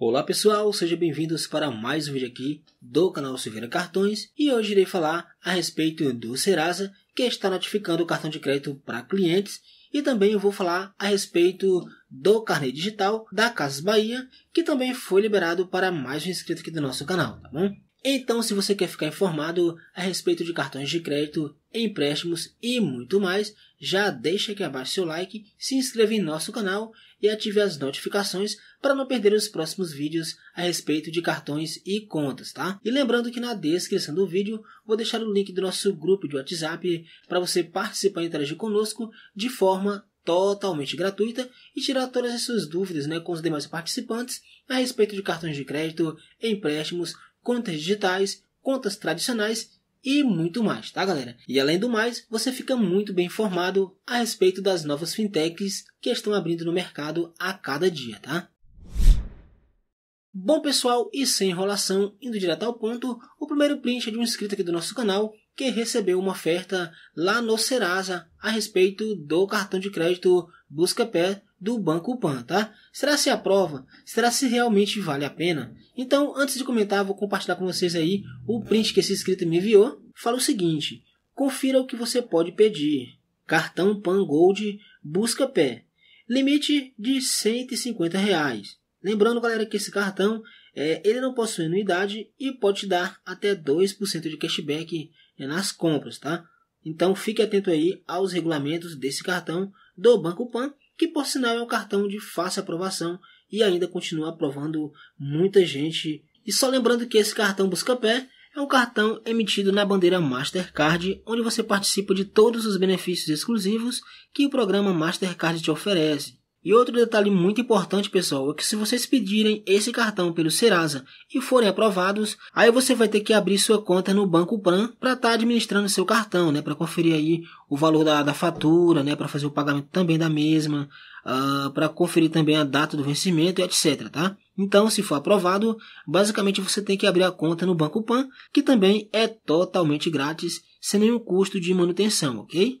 Olá pessoal, sejam bem-vindos para mais um vídeo aqui do canal Silveira Cartões e hoje irei falar a respeito do Serasa que está notificando o cartão de crédito para clientes e também vou falar a respeito do carnê digital da Casas Bahia que também foi liberado para mais um inscrito aqui do nosso canal, tá bom? Então, se você quer ficar informado a respeito de cartões de crédito, empréstimos e muito mais, já deixa aqui abaixo seu like, se inscreva em nosso canal e ative as notificações para não perder os próximos vídeos a respeito de cartões e contas, tá? E lembrando que na descrição do vídeo vou deixar o link do nosso grupo de WhatsApp para você participar e interagir conosco de forma totalmente gratuita e tirar todas as suas dúvidas né, com os demais participantes a respeito de cartões de crédito, empréstimos, contas digitais, contas tradicionais e muito mais, tá galera? E além do mais, você fica muito bem informado a respeito das novas fintechs que estão abrindo no mercado a cada dia, tá? Bom pessoal, e sem enrolação, indo direto ao ponto, o primeiro print é de um inscrito aqui do nosso canal que recebeu uma oferta lá no Serasa a respeito do cartão de crédito Buscapé do Banco Pan, tá? Será se aprova? Será se realmente vale a pena? Então, antes de comentar, vou compartilhar com vocês aí o print que esse inscrito me enviou. Fala o seguinte: confira o que você pode pedir. Cartão Pan Gold Buscapé. Limite de R$ 150. Reais. Lembrando, galera, que esse cartão é, ele não possui anuidade e pode te dar até 2% de cashback nas compras, tá? Então fique atento aí aos regulamentos desse cartão do Banco Pan, que por sinal é um cartão de fácil aprovação e ainda continua aprovando muita gente. E só lembrando que esse cartão Buscapé é um cartão emitido na bandeira Mastercard, onde você participa de todos os benefícios exclusivos que o programa Mastercard te oferece. E outro detalhe muito importante, pessoal, é que se vocês pedirem esse cartão pelo Serasa e forem aprovados, aí você vai ter que abrir sua conta no Banco Pan para estar tá administrando seu cartão, né, para conferir aí o valor da, da fatura, né, para fazer o pagamento também da mesma, uh, ah, para conferir também a data do vencimento, etc, tá? Então, se for aprovado, basicamente você tem que abrir a conta no Banco Pan, que também é totalmente grátis, sem nenhum custo de manutenção, ok?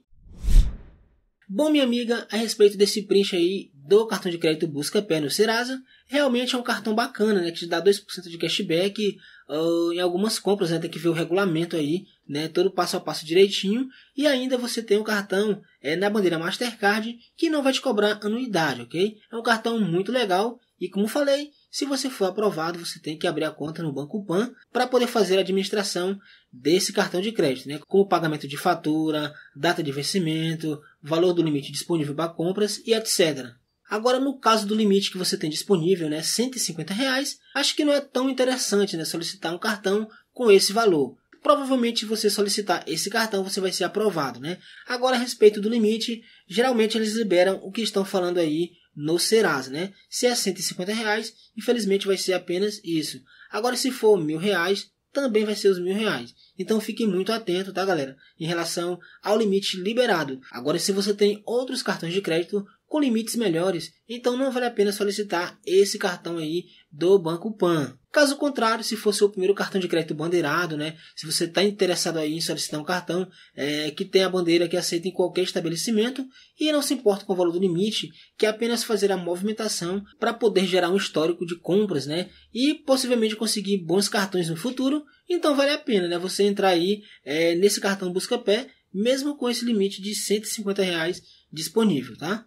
Bom, minha amiga, a respeito desse print aí do cartão de crédito Busca Pé no Serasa, realmente é um cartão bacana, né? Que te dá 2% de cashback uh, em algumas compras, né? Tem que ver o regulamento aí, né? Todo passo a passo direitinho. E ainda você tem um cartão é, na bandeira Mastercard que não vai te cobrar anuidade, ok? É um cartão muito legal e, como falei, se você for aprovado, você tem que abrir a conta no Banco Pan para poder fazer a administração desse cartão de crédito, né? como pagamento de fatura, data de vencimento, valor do limite disponível para compras e etc. Agora, no caso do limite que você tem disponível, né, 150 reais, acho que não é tão interessante né, solicitar um cartão com esse valor. Provavelmente, você solicitar esse cartão, você vai ser aprovado. Né? Agora, a respeito do limite, geralmente eles liberam o que estão falando aí no Serasa, né? Se é 150 reais, infelizmente vai ser apenas isso. Agora, se for mil reais, também vai ser os mil reais. Então fique muito atento, tá, galera? Em relação ao limite liberado. Agora, se você tem outros cartões de crédito com limites melhores, então não vale a pena solicitar esse cartão aí do Banco Pan. Caso contrário, se for seu primeiro cartão de crédito bandeirado, né? Se você está interessado aí em solicitar um cartão é, que tem a bandeira que aceita em qualquer estabelecimento e não se importa com o valor do limite, que é apenas fazer a movimentação para poder gerar um histórico de compras, né? E possivelmente conseguir bons cartões no futuro então vale a pena né, você entrar aí é, nesse cartão Busca-Pé, mesmo com esse limite de 150 reais disponível, tá?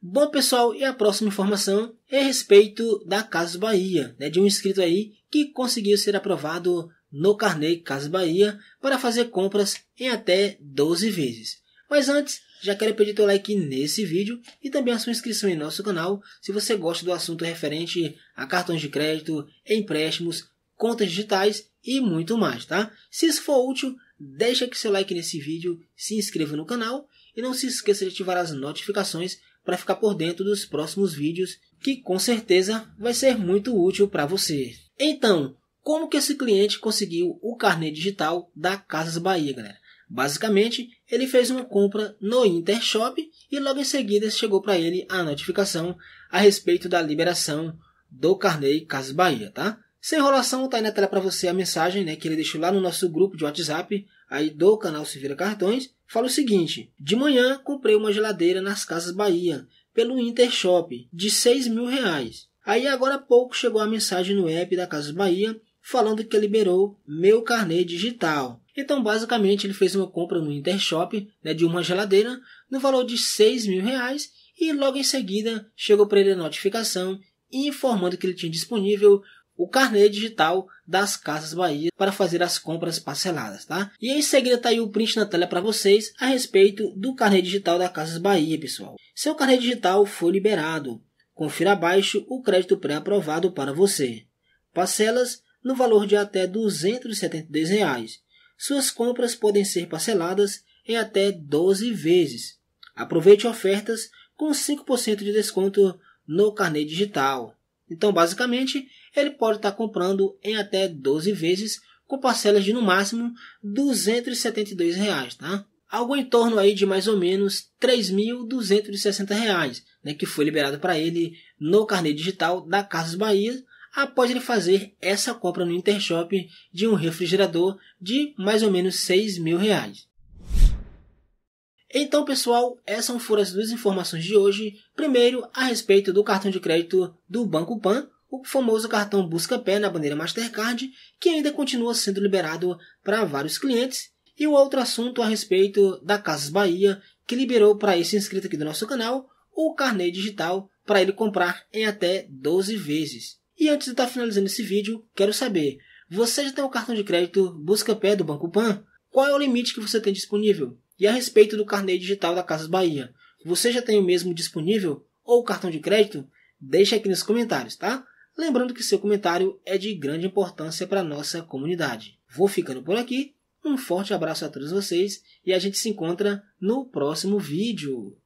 Bom pessoal, e a próxima informação é a respeito da Casas Bahia, né, de um inscrito aí que conseguiu ser aprovado no Carnei Casas Bahia para fazer compras em até 12 vezes. Mas antes, já quero pedir teu like nesse vídeo e também a sua inscrição em nosso canal se você gosta do assunto referente a cartões de crédito, empréstimos contas digitais e muito mais, tá? Se isso for útil, deixa aqui seu like nesse vídeo, se inscreva no canal e não se esqueça de ativar as notificações para ficar por dentro dos próximos vídeos, que com certeza vai ser muito útil para você. Então, como que esse cliente conseguiu o carnê digital da Casas Bahia, galera? Basicamente, ele fez uma compra no Intershop e logo em seguida chegou para ele a notificação a respeito da liberação do carnê Casas Bahia, tá? Sem enrolação, tá aí na tela para você a mensagem né, que ele deixou lá no nosso grupo de WhatsApp, aí do canal Se Vira Cartões. Fala o seguinte: De manhã comprei uma geladeira nas Casas Bahia, pelo Intershop, de 6 mil reais. Aí agora há pouco chegou a mensagem no app da Casas Bahia falando que liberou meu carnê digital. Então, basicamente, ele fez uma compra no Intershop né, de uma geladeira no valor de 6 mil reais e logo em seguida chegou para ele a notificação informando que ele tinha disponível o carnê digital das Casas Bahia para fazer as compras parceladas, tá? E em seguida tá aí o print na tela para vocês a respeito do carnê digital da Casas Bahia, pessoal. Seu carnê digital foi liberado. Confira abaixo o crédito pré-aprovado para você. Parcelas no valor de até R$ 272. Reais. Suas compras podem ser parceladas em até 12 vezes. Aproveite ofertas com 5% de desconto no carnê digital. Então, basicamente, ele pode estar comprando em até 12 vezes, com parcelas de no máximo R$ 272, reais, tá? Algo em torno aí de mais ou menos R$ 3.260, né, que foi liberado para ele no carnê digital da Casas Bahia, após ele fazer essa compra no Intershop de um refrigerador de mais ou menos R$ 6 mil. Reais. Então, pessoal, essas foram as duas informações de hoje. Primeiro, a respeito do cartão de crédito do Banco Pan, o famoso cartão Busca Pé na bandeira Mastercard, que ainda continua sendo liberado para vários clientes. E o outro assunto a respeito da Casas Bahia, que liberou para esse inscrito aqui do nosso canal o carnê digital para ele comprar em até 12 vezes. E antes de estar finalizando esse vídeo, quero saber: você já tem o cartão de crédito Busca Pé do Banco Pan? Qual é o limite que você tem disponível? E a respeito do carnê digital da Casas Bahia, você já tem o mesmo disponível ou cartão de crédito? Deixa aqui nos comentários, tá? Lembrando que seu comentário é de grande importância para nossa comunidade. Vou ficando por aqui. Um forte abraço a todos vocês e a gente se encontra no próximo vídeo.